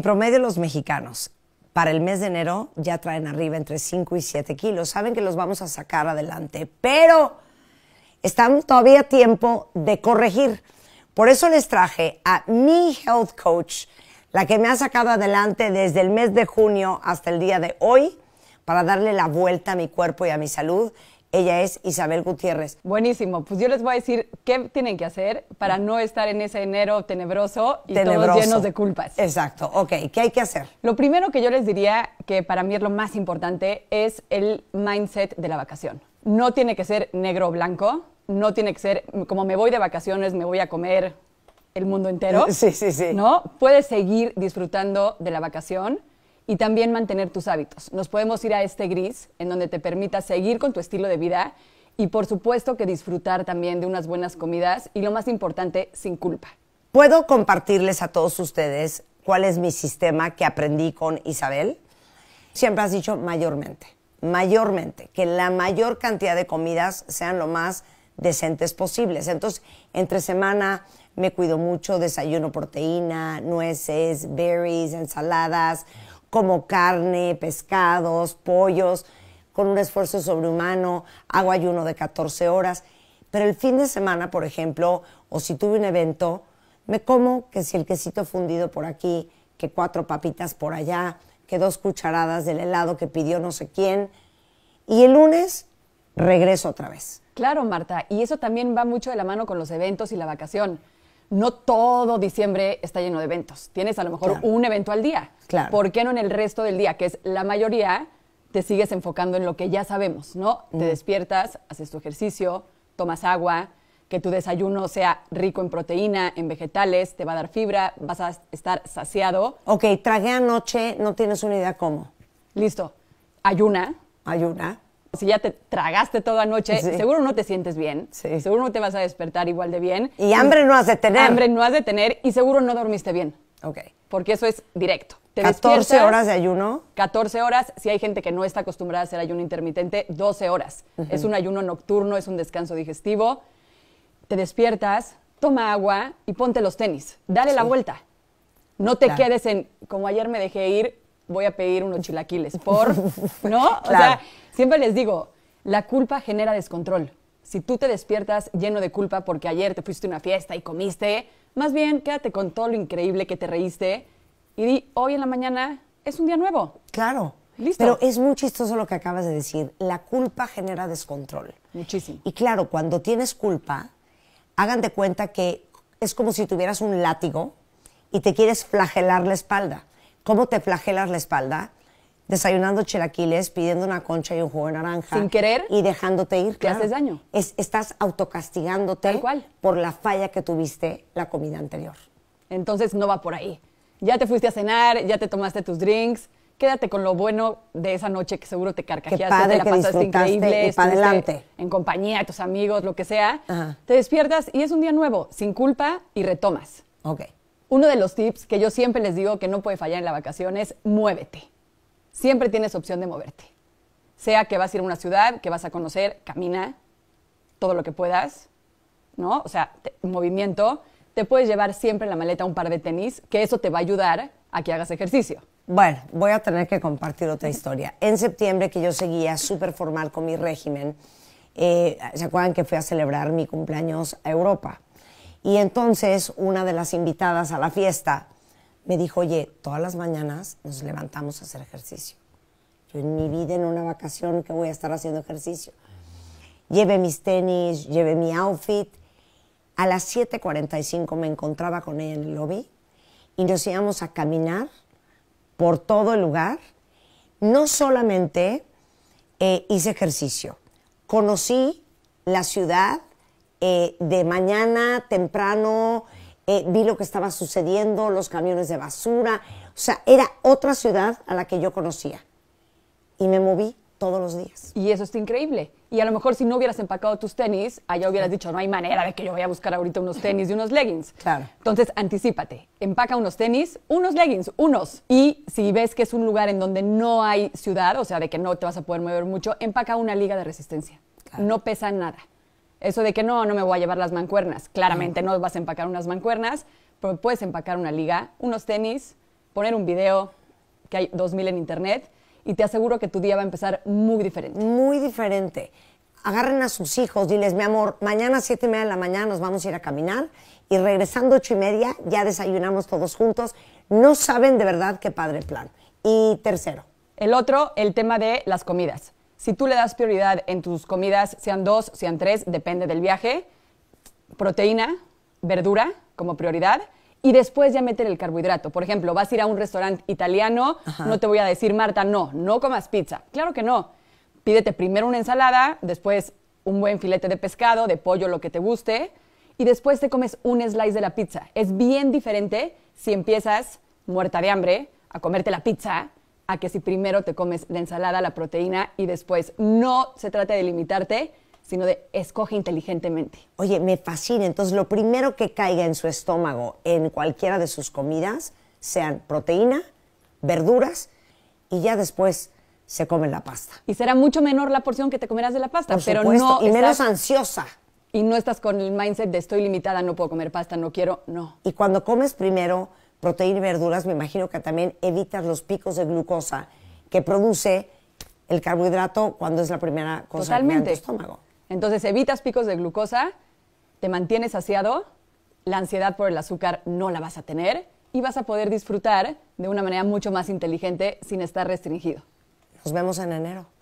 En promedio los mexicanos para el mes de enero ya traen arriba entre 5 y 7 kilos. Saben que los vamos a sacar adelante, pero están todavía tiempo de corregir. Por eso les traje a mi health coach, la que me ha sacado adelante desde el mes de junio hasta el día de hoy, para darle la vuelta a mi cuerpo y a mi salud. Ella es Isabel Gutiérrez. Buenísimo. Pues yo les voy a decir qué tienen que hacer para no estar en ese enero tenebroso y todos llenos de culpas. Exacto. Ok, ¿qué hay que hacer? Lo primero que yo les diría, que para mí es lo más importante, es el mindset de la vacación. No tiene que ser negro o blanco. No tiene que ser como me voy de vacaciones, me voy a comer el mundo entero. Sí, sí, sí. ¿No? Puedes seguir disfrutando de la vacación y también mantener tus hábitos. Nos podemos ir a este gris en donde te permita seguir con tu estilo de vida y por supuesto que disfrutar también de unas buenas comidas y lo más importante, sin culpa. Puedo compartirles a todos ustedes cuál es mi sistema que aprendí con Isabel. Siempre has dicho mayormente, mayormente, que la mayor cantidad de comidas sean lo más decentes posibles. Entonces, entre semana me cuido mucho, desayuno proteína, nueces, berries, ensaladas como carne, pescados, pollos, con un esfuerzo sobrehumano, hago ayuno de 14 horas. Pero el fin de semana, por ejemplo, o si tuve un evento, me como que si el quesito fundido por aquí, que cuatro papitas por allá, que dos cucharadas del helado que pidió no sé quién. Y el lunes regreso otra vez. Claro, Marta, y eso también va mucho de la mano con los eventos y la vacación no todo diciembre está lleno de eventos. Tienes a lo mejor un evento al día. ¿Por qué no en el resto del día, que es la mayoría, te sigues enfocando en lo que ya sabemos, ¿no? Te mm. despiertas, haces tu ejercicio, tomas agua, que tu desayuno sea rico en proteína, en vegetales, te va a dar fibra, vas a estar saciado. Ok, tragué anoche, no tienes una idea cómo. Listo. Ayuna. Ayuna si ya te tragaste toda noche, seguro no te sientes bien, seguro no te vas a despertar igual de bien. Y hambre no has de tener. Hambre no has de tener y seguro no dormiste bien. Ok. Porque eso es directo. Te 14 horas de ayuno. 14 horas, si hay gente que no está acostumbrada a hacer ayuno intermitente, 12 horas. Es un ayuno nocturno, es un descanso digestivo. Te despiertas, toma agua y ponte los tenis. Dale la vuelta. No te quedes en, como ayer me dejé ir, voy a pedir unos chilaquiles, por, ¿no? O sea, siempre les digo, la culpa genera descontrol. Si tú te despiertas lleno de culpa porque ayer te fuiste a una fiesta y comiste, más bien quédate con todo lo increíble que te reíste y di, hoy en la mañana es un día nuevo. Claro. Listo. Pero es muy chistoso lo que acabas de decir. La culpa genera descontrol. Muchísimo. Y claro, cuando tienes culpa, hagan de cuenta que es como si tuvieras un látigo y te quieres flagelar la espalda cómo te flagelas la espalda desayunando chilaquiles, pidiendo una concha y un jugo de naranja. Sin querer. Y dejándote ir. Te haces daño. estás autocastigándote Tal cual. por la falla que tuviste la comida anterior. Entonces no va por ahí. Ya te fuiste a cenar, ya te tomaste tus drinks. Quédate con lo bueno de esa noche que seguro te carcajeaste, Qué la que pasaste increíble, para adelante. en compañía de tus amigos, lo que sea. Te despiertas y es un día nuevo, sin culpa y retomas. Ok. Uno de los tips que yo siempre les digo que no puede fallar en la vacación es muévete. Siempre tienes opción de moverte. Sea que vas a ir a una ciudad, que vas a conocer, camina todo lo que puedas, ¿no? O sea, movimiento. Te puedes llevar siempre en la maleta un par de tenis, que eso te va a ayudar a que hagas ejercicio. Bueno, voy a tener que compartir otra historia. En septiembre, que yo seguía súper formal con mi régimen, eh, ¿se acuerdan que fui a celebrar mi cumpleaños a Europa? Y entonces una de las invitadas a la fiesta me dijo, oye, todas las mañanas nos levantamos a hacer ejercicio. Yo en mi vida, en una vacación, que voy a estar haciendo ejercicio? Llevé mis tenis, llevé mi outfit. A las 7.45 me encontraba con ella en el lobby y nos íbamos a caminar por todo el lugar. No solamente eh, hice ejercicio, conocí la ciudad eh, de mañana temprano eh, vi lo que estaba sucediendo, los camiones de basura. O sea, era otra ciudad a la que yo conocía. Y me moví todos los días. Y eso es increíble. Y a lo mejor si no hubieras empacado tus tenis, allá hubieras dicho, no hay manera de que yo vaya a buscar ahorita unos tenis y unos leggings. Claro. Entonces, anticipate. Empaca unos tenis, unos leggings, unos. Y si ves que es un lugar en donde no hay ciudad, o sea, de que no te vas a poder mover mucho, empaca una liga de resistencia. No pesa nada. Eso de que no, no me voy a llevar las mancuernas. Claramente no vas a empacar unas mancuernas, pero puedes empacar una liga, unos tenis, poner un video, que hay 2000 en internet, y te aseguro que tu día va a empezar muy diferente. Muy diferente. Agarren a sus hijos, diles, mi amor, mañana a 7 y media de la mañana nos vamos a ir a caminar y regresando ocho y media ya desayunamos todos juntos. No saben de verdad qué padre plan. Y tercero. El otro, el tema de las comidas. Si tú le das prioridad en tus comidas, sean dos, sean tres, depende del viaje, proteína, verdura como prioridad, y después ya meter el carbohidrato. Por ejemplo, vas a ir a un restaurante italiano, no te voy a decir, Marta, no, no comas pizza. Claro que no. Pídete primero una ensalada, después un buen filete de pescado, de pollo, lo que te guste, y después te comes un slice de la pizza. Es bien diferente si empiezas muerta de hambre a comerte la pizza a que si primero te comes la ensalada, la proteína y después no se trate de limitarte, sino de escoge inteligentemente. Oye, me fascina. Entonces, lo primero que caiga en su estómago, en cualquiera de sus comidas, sean proteína, verduras y ya después se come la pasta. Y será mucho menor la porción que te comerás de la pasta, pero no y menos ansiosa. Y no estás con el mindset de estoy limitada, no puedo comer pasta, no quiero, no. Y cuando comes primero proteína y verduras, me imagino que también evitas los picos de glucosa que produce el carbohidrato cuando es la primera cosa en tu estómago. Entonces evitas picos de glucosa, te mantienes saciado, la ansiedad por el azúcar no la vas a tener y vas a poder disfrutar de una manera mucho más inteligente sin estar restringido. Nos vemos en enero.